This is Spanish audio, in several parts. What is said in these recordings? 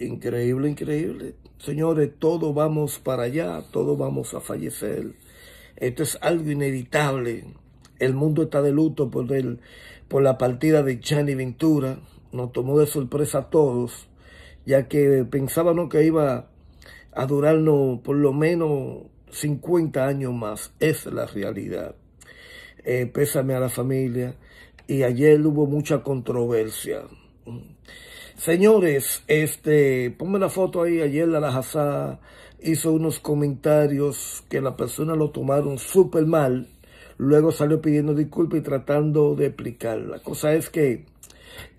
Increíble, increíble. Señores, todos vamos para allá, todos vamos a fallecer. Esto es algo inevitable. El mundo está de luto por, el, por la partida de Chani Ventura. Nos tomó de sorpresa a todos, ya que pensábamos que iba a durarnos por lo menos 50 años más. Esa es la realidad. Eh, pésame a la familia. Y ayer hubo mucha controversia. Señores, este, ponme la foto ahí. Ayer la hizo unos comentarios que la persona lo tomaron súper mal. Luego salió pidiendo disculpas y tratando de explicar. La cosa es que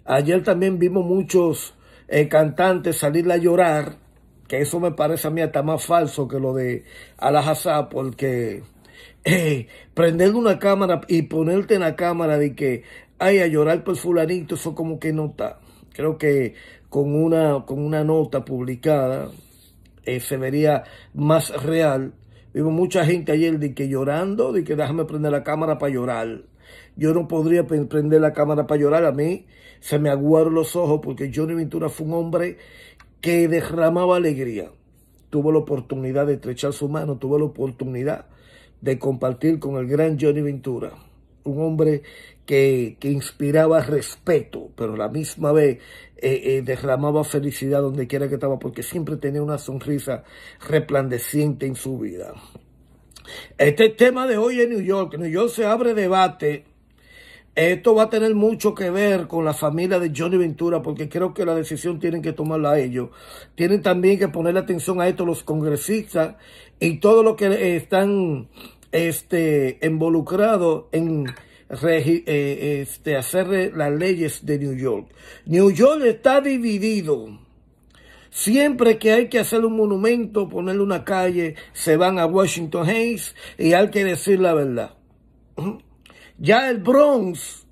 ayer también vimos muchos eh, cantantes salir a llorar. Que eso me parece a mí hasta más falso que lo de Alajazá, porque eh, prender una cámara y ponerte en la cámara de que, ay, a llorar por fulanito, eso como que no está. Creo que con una, con una nota publicada eh, se vería más real. Vimos mucha gente ayer de que llorando, de que déjame prender la cámara para llorar. Yo no podría prender la cámara para llorar. A mí se me aguaron los ojos porque Johnny Ventura fue un hombre que derramaba alegría. Tuvo la oportunidad de estrechar su mano, tuvo la oportunidad de compartir con el gran Johnny Ventura un hombre que, inspiraba respeto, pero a la misma vez eh, eh, derramaba felicidad donde quiera que estaba, porque siempre tenía una sonrisa resplandeciente en su vida. Este tema de hoy en New York, New York se abre debate. Esto va a tener mucho que ver con la familia de Johnny Ventura, porque creo que la decisión tienen que tomarla ellos. Tienen también que ponerle atención a esto los congresistas y todo lo que están este, involucrado en eh, este, hacer las leyes de New York. New York está dividido. Siempre que hay que hacer un monumento, ponerle una calle, se van a Washington Heights y hay que decir la verdad. Ya el Bronx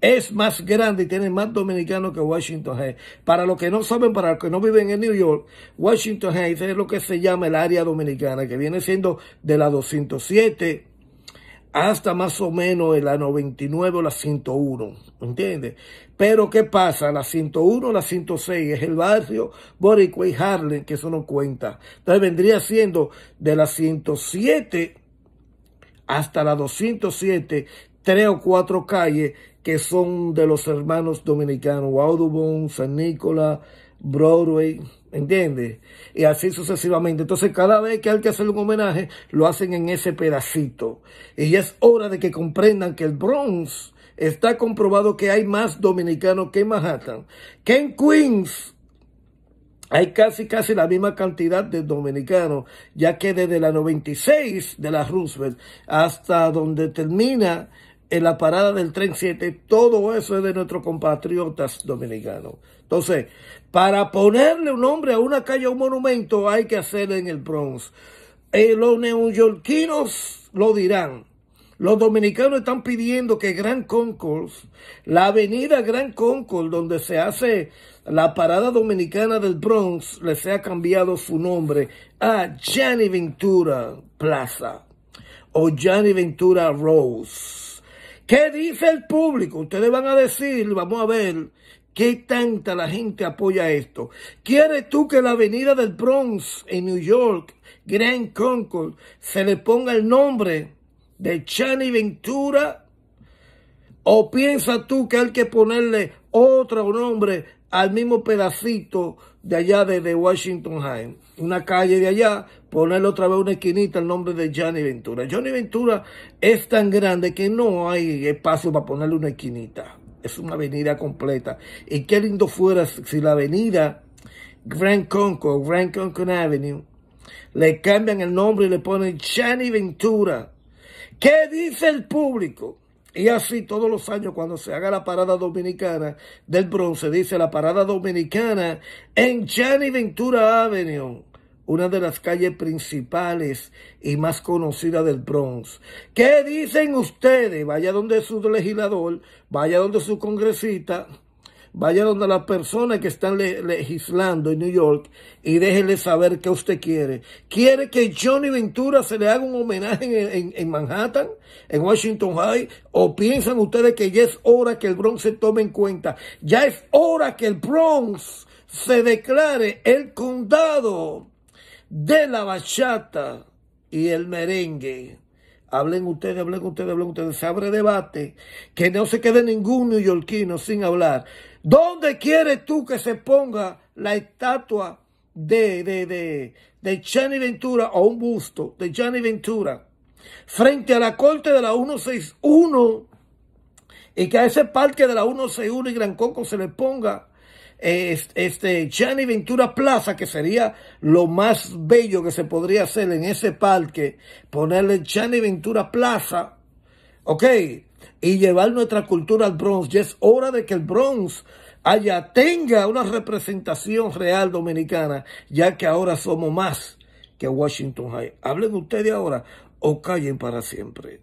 es más grande y tiene más dominicanos que Washington Heights. Para los que no saben, para los que no viven en New York, Washington Heights es lo que se llama el área dominicana, que viene siendo de la 207 hasta más o menos la 99 o la 101, ¿entiendes? Pero ¿qué pasa? La 101, la 106 es el barrio Boricua y Harlem, que eso no cuenta. Entonces vendría siendo de la 107 hasta la 207 tres o cuatro calles que son de los hermanos dominicanos, Audubon, San Nicolás, Broadway, ¿entiendes? Y así sucesivamente. Entonces cada vez que hay que hacer un homenaje, lo hacen en ese pedacito. Y es hora de que comprendan que el Bronx está comprobado que hay más dominicanos que en Manhattan, que en Queens. Hay casi, casi la misma cantidad de dominicanos, ya que desde la 96 de la Roosevelt hasta donde termina en la parada del tren 7, todo eso es de nuestros compatriotas dominicanos. Entonces, para ponerle un nombre a una calle, o un monumento, hay que hacerlo en el Bronx. Eh, los neoyorquinos lo dirán. Los dominicanos están pidiendo que Gran Concourse. la avenida Gran Concourse. donde se hace la parada dominicana del Bronx, le sea cambiado su nombre a Gianni Ventura Plaza o Gianni Ventura Rose. ¿Qué dice el público? Ustedes van a decir, vamos a ver, ¿qué tanta la gente apoya esto? ¿Quieres tú que la avenida del Bronx en New York, Grand Concord, se le ponga el nombre de Chani Ventura? ¿O piensas tú que hay que ponerle otro nombre al mismo pedacito de allá, de, Washington Heights, una calle de allá, ponerle otra vez una esquinita el nombre de Johnny Ventura. Johnny Ventura es tan grande que no hay espacio para ponerle una esquinita. Es una avenida completa. Y qué lindo fuera si la avenida Grand Concord, Grand Concord Avenue, le cambian el nombre y le ponen Johnny Ventura. ¿Qué dice el público? Y así todos los años cuando se haga la parada dominicana del bronce, dice la parada dominicana en Chani Ventura Avenue, una de las calles principales y más conocidas del Bronx. ¿Qué dicen ustedes? Vaya donde su legislador, vaya donde su congresista. Vaya donde las personas que están legislando en New York y déjenle saber qué usted quiere. ¿Quiere que Johnny Ventura se le haga un homenaje en, en Manhattan, en Washington High? ¿O piensan ustedes que ya es hora que el Bronx se tome en cuenta? Ya es hora que el Bronx se declare el condado de la bachata y el merengue. Hablen ustedes, hablen ustedes, hablen ustedes. Se abre debate. Que no se quede ningún neoyorquino sin hablar. ¿Dónde quieres tú que se ponga la estatua de, de, Ventura o un busto de Chani Ventura frente a la corte de la 161 y que a ese parque de la 161 y Gran Conco se le ponga este Chani Ventura Plaza, que sería lo más bello que se podría hacer en ese parque, ponerle Chani Ventura Plaza, ¿ok? Y llevar nuestra cultura al Bronx. Ya es hora de que el Bronx haya, tenga una representación real dominicana, ya que ahora somos más que Washington High. Hablen ustedes ahora o callen para siempre.